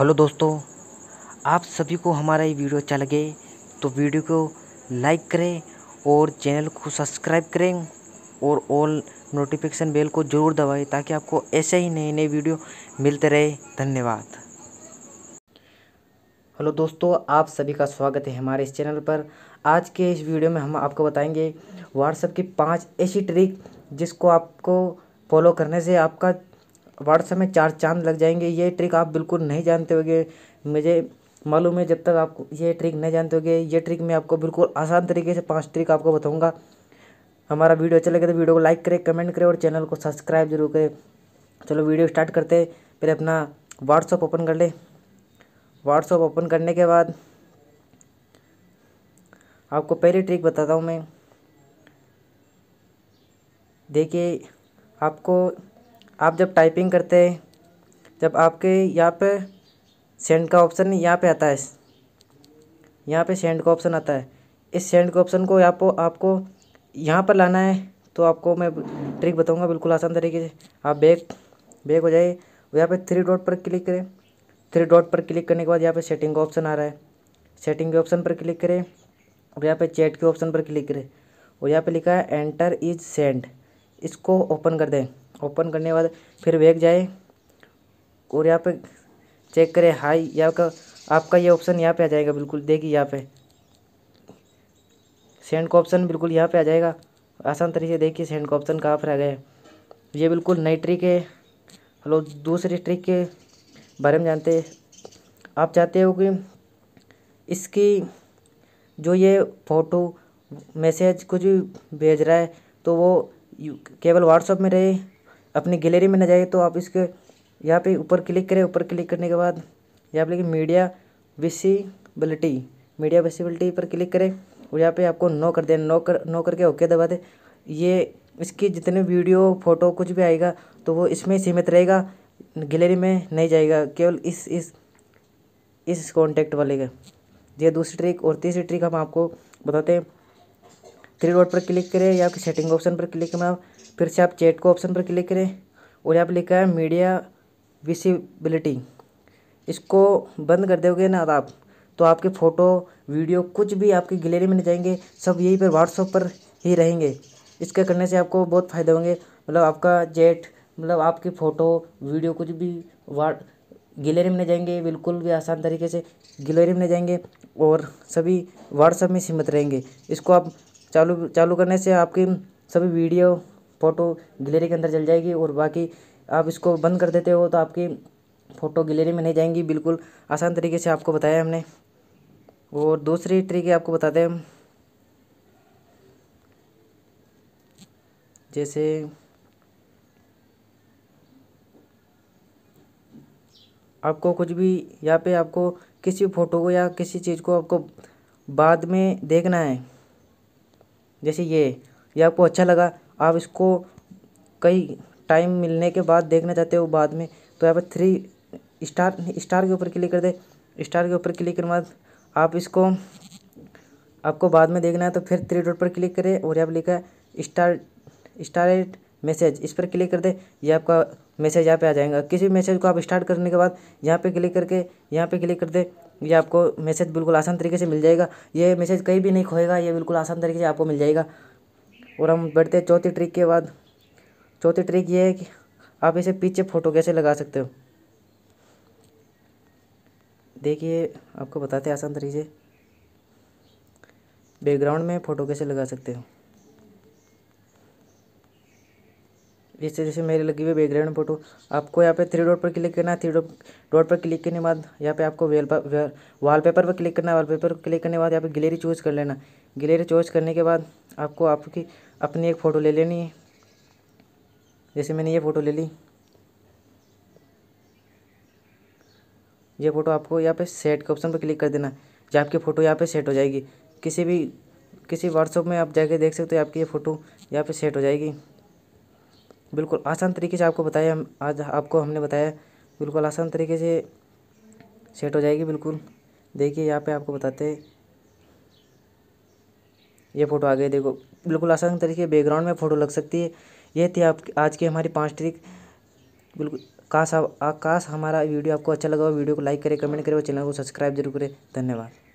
hello दोस्तों आप सभी को हमारा ये वीडियो अच्छा लगे तो वीडियो को लाइक करें और चैनल को सब्सक्राइब करें और ऑल नोटिफिकेशन बेल को ज़रूर दबाएं ताकि आपको ऐसे ही नए नए वीडियो मिलते रहे धन्यवाद हेलो दोस्तों आप सभी का स्वागत है हमारे इस चैनल पर आज के इस वीडियो में हम आपको बताएंगे व्हाट्सएप की पांच ऐसी ट्रिक जिसको आपको फॉलो करने से आपका व्हाट्सएप में चार चांद लग जाएंगे ये ट्रिक आप बिल्कुल नहीं जानते होगे मुझे मालूम है जब तक आप ये ट्रिक नहीं जानते होगे ये ट्रिक मैं आपको बिल्कुल आसान तरीके से पांच ट्रिक आपको बताऊंगा हमारा वीडियो अच्छा लगे तो वीडियो को लाइक करें कमेंट करें और चैनल को सब्सक्राइब जरूर करें चलो वीडियो स्टार्ट करते फिर पहले अपना व्हाट्सअप ओपन कर लें व्हाट्सअप ओपन करने के बाद आपको पहली ट्रिक बताता हूँ मैं देखिए आपको आप जब टाइपिंग करते हैं जब आपके यहाँ पे सेंड का ऑप्शन यहाँ पे आता है यहाँ पे सेंड का ऑप्शन आता है इस सेंड के ऑप्शन को यहाँ पर आपको यहाँ पर लाना है तो आपको मैं ट्रिक बताऊँगा बिल्कुल आसान तरीके से आप बैक बैक हो जाइए यहाँ पे थ्री डॉट पर क्लिक करें थ्री डॉट पर क्लिक करने के बाद यहाँ पे सेटिंग का ऑप्शन आ रहा है सेटिंग के ऑप्शन पर क्लिक करें और यहाँ पे चैट के ऑप्शन पर क्लिक करें और यहाँ पे लिखा है एंटर इज सेंड इसको ओपन कर दें ओपन करने के बाद फिर बैग जाए और यहाँ पे चेक करें हाई यहाँ का आपका ये ऑप्शन यहाँ पे आ जाएगा बिल्कुल देखिए यहाँ पे सेंड का ऑप्शन बिल्कुल यहाँ पे आ जाएगा आसान तरीके से देखिए सेंड का ऑप्शन कहाँ पर आ गए ये बिल्कुल नई ट्रिक है हलो दूसरी ट्रिक के बारे में जानते हैं आप चाहते हो कि इसकी जो ये फ़ोटो मैसेज कुछ भी भेज रहा है तो वो केवल व्हाट्सअप में रहे अपनी गैलरी में ना जाइए तो आप इसके यहाँ पे ऊपर क्लिक करें ऊपर क्लिक करने के बाद यहाँ पर लिखिए मीडिया विसिबिलिटी मीडिया विसिबिलिटी पर क्लिक करें और यहाँ पे आपको नो कर दें नो कर नो करके ओके दबा दें ये इसकी जितने वीडियो फोटो कुछ भी आएगा तो वो इसमें सीमित रहेगा गैलरी में नहीं जाएगा केवल इस इस इस कॉन्टैक्ट वाले का ये दूसरी ट्रिक और तीसरी ट्रिक हम आपको बताते हैं थ्री डॉट पर क्लिक करें या फिर सेटिंग ऑप्शन पर क्लिक करना फिर से आप चैट को ऑप्शन पर क्लिक करें और यहाँ पर लिखा है मीडिया विसिबिलिटी इसको बंद कर दोगे ना आप तो आपके फ़ोटो वीडियो कुछ भी आपकी गैलरी में नहीं जाएंगे सब यहीं पर व्हाट्सअप पर ही रहेंगे इसके करने से आपको बहुत फ़ायदे होंगे मतलब आपका जेट मतलब आपकी फ़ोटो वीडियो कुछ भी वाट गैलरी में नहीं जाएंगे बिल्कुल भी आसान तरीके से गैलरी में नहीं जाएंगे और सभी व्हाट्सअप में सीमित रहेंगे इसको आप चालू चालू करने से आपकी सभी वीडियो फ़ोटो गिलेरी के अंदर जल जाएगी और बाकी आप इसको बंद कर देते हो तो आपकी फ़ोटो गिलेरी में नहीं जाएंगी बिल्कुल आसान तरीके से आपको बताया हमने और दूसरी तरीके आपको बताते हैं हम जैसे आपको कुछ भी यहाँ पे आपको किसी फ़ोटो को या किसी चीज़ को आपको बाद में देखना है जैसे ये ये आपको अच्छा लगा आप इसको कई टाइम मिलने के बाद देखना चाहते हो बाद में तो यहाँ पर थ्री स्टार स्टार के ऊपर क्लिक कर दे स्टार के ऊपर क्लिक करने बाद आप इसको आपको बाद में देखना है तो फिर थ्री डॉट पर क्लिक करें और यहाँ पर लिखा है स्टार स्टार्ट मैसेज इस पर क्लिक कर दे ये आपका मैसेज यहाँ पे आ जाएगा किसी भी मैसेज को आप स्टार्ट करने के बाद यहाँ पे क्लिक करके यहाँ पे क्लिक कर दे ये आपको मैसेज बिल्कुल आसान तरीके से मिल जाएगा ये मैसेज कहीं भी नहीं खोएगा ये बिल्कुल आसान तरीके से आपको मिल जाएगा और हम बढ़ते हैं चौथी ट्रिक के बाद चौथी ट्रिक ये है कि आप इसे पीछे फ़ोटो कैसे लगा सकते हो देखिए आपको बताते हैं आसान तरीके बैकग्राउंड में फ़ोटो कैसे लगा सकते हो जैसे जैसे मेरे लगी हुई बैकग्राउंड फोटो आपको यहाँ पे थ्री डॉट पर क्लिक करना है थ्री डॉट डॉट पर क्लिक करने के बाद यहाँ पे आपको वेल वाल पेपर पर क्लिक करना है वाल पेपर पर क्लिक करने के बाद यहाँ पे गिलेरी चूज़ कर लेना गलेरी चूज़ करने के बाद आपको आपकी अपनी एक फ़ोटो ले लेनी है जैसे मैंने ये फ़ोटो ले ली ये फ़ोटो आपको यहाँ पे सेट के ऑप्शन पर क्लिक कर देना जो आपकी फ़ोटो यहाँ पे सेट हो जाएगी किसी भी किसी व्हाट्सअप में आप जाके देख सकते हो आपकी ये फ़ोटो यहाँ पे सेट हो जाएगी बिल्कुल आसान तरीके से आपको बताया हम आज आपको हमने बताया बिल्कुल आसान तरीके से सेट हो जाएगी बिल्कुल देखिए यहाँ पे आपको बताते हैं ये फ़ोटो आ गई देखो बिल्कुल आसान तरीके बैकग्राउंड में फ़ोटो लग सकती है यह थी आप आज की हमारी पाँच ट्रिक बिल्कुल काश आप काश हमारा वीडियो आपको अच्छा लगा हो वीडियो को लाइक करें कमेंट करें और चैनल को सब्सक्राइब जरूर करें धन्यवाद